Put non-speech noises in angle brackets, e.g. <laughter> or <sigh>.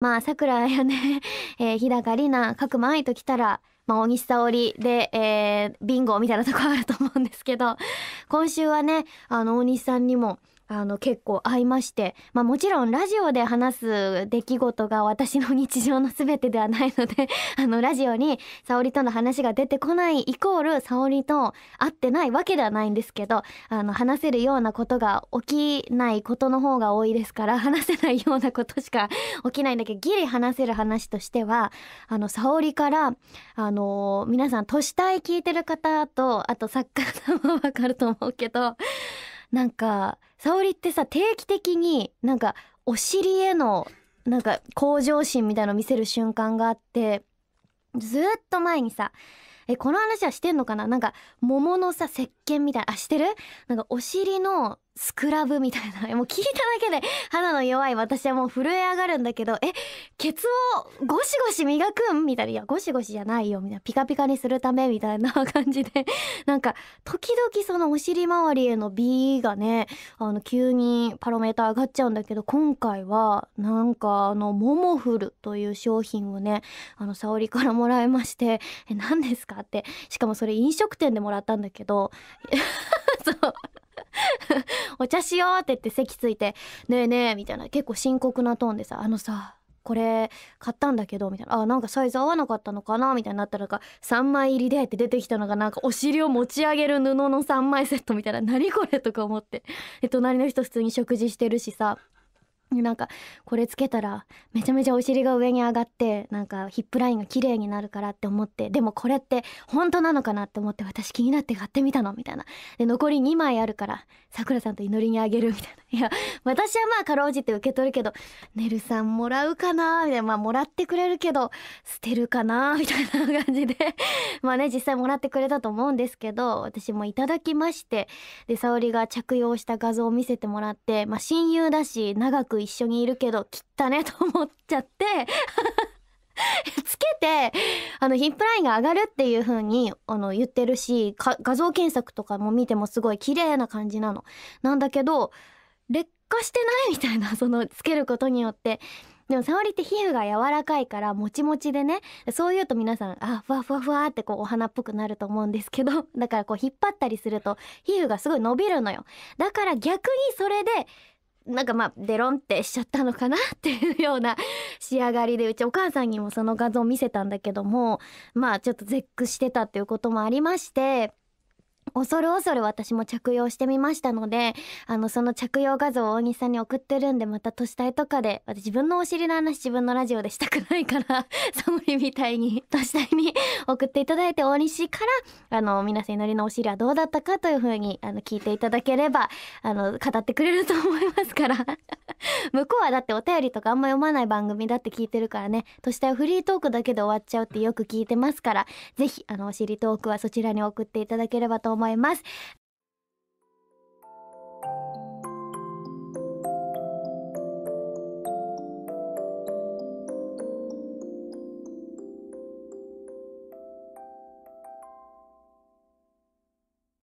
まあ、桜やね、<laughs> えー、日高里奈、各間愛と来たら、まあ、大西沙織で、えー、ビンゴみたいなとこあると思うんですけど、今週はね、あの、大西さんにも、あの結構合いまして、まあ、もちろんラジオで話す出来事が私の日常の全てではないので <laughs> あのラジオに沙織との話が出てこないイコール沙織と会ってないわけではないんですけどあの話せるようなことが起きないことの方が多いですから <laughs> 話せないようなことしか起きないんだけどギリ話せる話としてはあの沙織からあの皆さん都市体聞いてる方とあと作家さんはわかると思うけどなんか沙織ってさ定期的になんかお尻へのなんか向上心みたいの見せる瞬間があってずっと前にさえこの話はしてんのかななんか桃のさ石鹸みたいなあしてるなんかお尻のスクラブみたいな <laughs> もう聞いただけで肌の弱い私はもう震え上がるんだけどえケツをゴシゴシ磨くんみたいないやゴシゴシじゃないよみたいなピカピカにするためみたいな <laughs> 感じでなんか時々そのお尻周りへの B ーがねあの急にパロメーター上がっちゃうんだけど今回はなんかあのモモフルという商品をねあの沙織からもらいましてえ何ですかってしかもそれ飲食店でもらったんだけど <laughs> そう <laughs> お茶しようって言って席ついて「ねえねえ」みたいな結構深刻なトーンでさ「あのさこれ買ったんだけど」みたいな「あなんかサイズ合わなかったのかな」みたいになったらか3枚入りでって出てきたのがなんかお尻を持ち上げる布の3枚セットみたいな「何これ?」とか思ってで隣の人普通に食事してるしさなんかこれつけたらめちゃめちゃお尻が上に上がってなんかヒップラインが綺麗になるからって思ってでもこれって本当なのかなって思って私気になって買ってみたのみたいなで残り2枚あるからさくらさんと祈りにあげるみたいないや私はまあかろうじて受け取るけどねるさんもらうかなみたいなまあもらってくれるけど捨てるかなみたいな感じで <laughs> まあね実際もらってくれたと思うんですけど私もいただきましてで沙織が着用した画像を見せてもらってまあ親友だし長くく一緒にいるけど切ったねと思っちゃって <laughs> つけてあのヒップラインが上がるっていう風にあの言ってるし画像検索とかも見てもすごい綺麗な感じなの。なんだけど劣化してないみたいなそのつけることによって。でも沙織って皮膚が柔らかいからもちもちでねそう言うと皆さんあふわふわふわってこうお花っぽくなると思うんですけど <laughs> だからこう引っ張ったりすると皮膚がすごい伸びるのよだから逆にそれでなんかまあデロンってしちゃったのかなっていうような仕上がりでうちお母さんにもその画像見せたんだけどもまあちょっと絶句してたっていうこともありまして恐る恐る私も着用してみましたのであのその着用画像を大西さんに送ってるんでまた都市とかで私自分のお尻の話自分のラジオでしたくないから <laughs> サムリみたいに都市 <laughs> に <laughs> 送っていただいて大西からあの皆さん祈りのお尻はどうだったかというふうにあの聞いていただければあの語ってくれると思いますから向こうはだってお便りとかあんま読まない番組だって聞いてるからね都市はフリートークだけで終わっちゃうってよく聞いてますから是非お尻トークはそちらに送っていただければと思います。思います